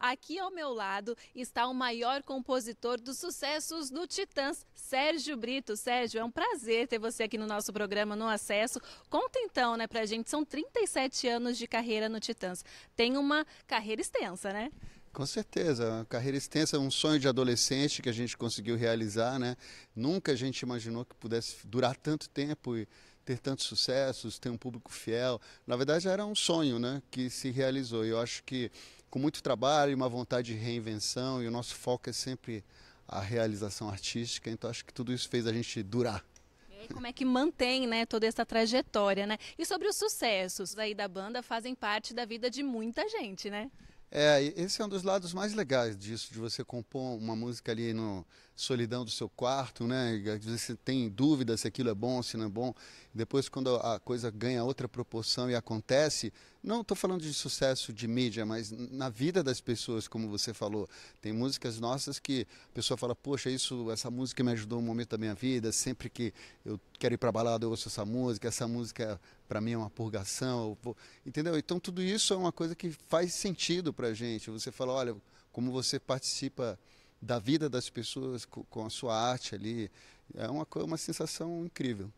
Aqui ao meu lado está o maior compositor dos sucessos do Titãs, Sérgio Brito. Sérgio, é um prazer ter você aqui no nosso programa No Acesso. Conta então, né, pra gente, são 37 anos de carreira no Titãs. Tem uma carreira extensa, né? Com certeza, uma carreira extensa, um sonho de adolescente que a gente conseguiu realizar, né? Nunca a gente imaginou que pudesse durar tanto tempo e ter tantos sucessos, ter um público fiel. Na verdade, era um sonho, né, que se realizou. E eu acho que com muito trabalho, e uma vontade de reinvenção e o nosso foco é sempre a realização artística. Então acho que tudo isso fez a gente durar. E aí, como é que mantém, né, toda essa trajetória, né? E sobre os sucessos aí da banda fazem parte da vida de muita gente, né? É, esse é um dos lados mais legais disso, de você compor uma música ali no solidão do seu quarto, né? Às vezes você tem dúvida se aquilo é bom, se não é bom. Depois, quando a coisa ganha outra proporção e acontece, não estou falando de sucesso de mídia, mas na vida das pessoas, como você falou, tem músicas nossas que a pessoa fala, poxa, isso, essa música me ajudou um momento da minha vida. Sempre que eu quero ir para balada eu ouço essa música. Essa música para mim é uma purgação, vou... entendeu? Então tudo isso é uma coisa que faz sentido para gente. Você fala, olha, como você participa da vida das pessoas com, com a sua arte ali. É uma, uma sensação incrível.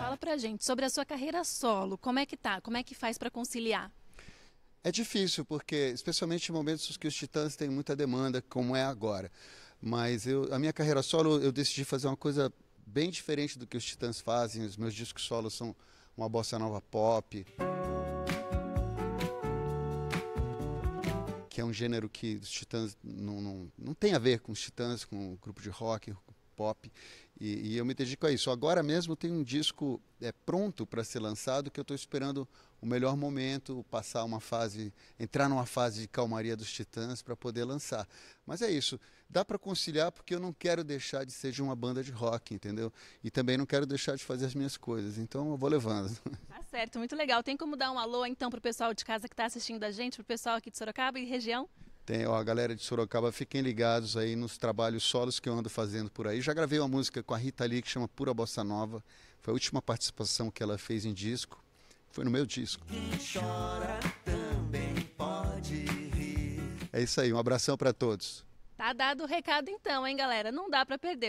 Fala pra gente sobre a sua carreira solo. Como é que tá? Como é que faz para conciliar? É difícil, porque, especialmente em momentos que os titãs têm muita demanda, como é agora. Mas eu, a minha carreira solo, eu decidi fazer uma coisa bem diferente do que os titãs fazem. Os meus discos solo são uma bossa nova pop. gênero que os Titãs não, não, não tem a ver com os Titãs, com o grupo de rock, pop, e, e eu me dedico a isso. Agora mesmo tem um disco é, pronto para ser lançado que eu estou esperando o melhor momento, passar uma fase, entrar numa fase de calmaria dos Titãs para poder lançar. Mas é isso, dá para conciliar porque eu não quero deixar de ser de uma banda de rock, entendeu? E também não quero deixar de fazer as minhas coisas, então eu vou levando. certo, muito legal. Tem como dar um alô então para o pessoal de casa que está assistindo a gente, para o pessoal aqui de Sorocaba e região? Tem, ó, a galera de Sorocaba, fiquem ligados aí nos trabalhos solos que eu ando fazendo por aí. Já gravei uma música com a Rita Lee que chama Pura Bossa Nova. Foi a última participação que ela fez em disco. Foi no meu disco. Quem chora também pode rir. É isso aí, um abração para todos. Tá dado o recado então, hein, galera? Não dá para perder.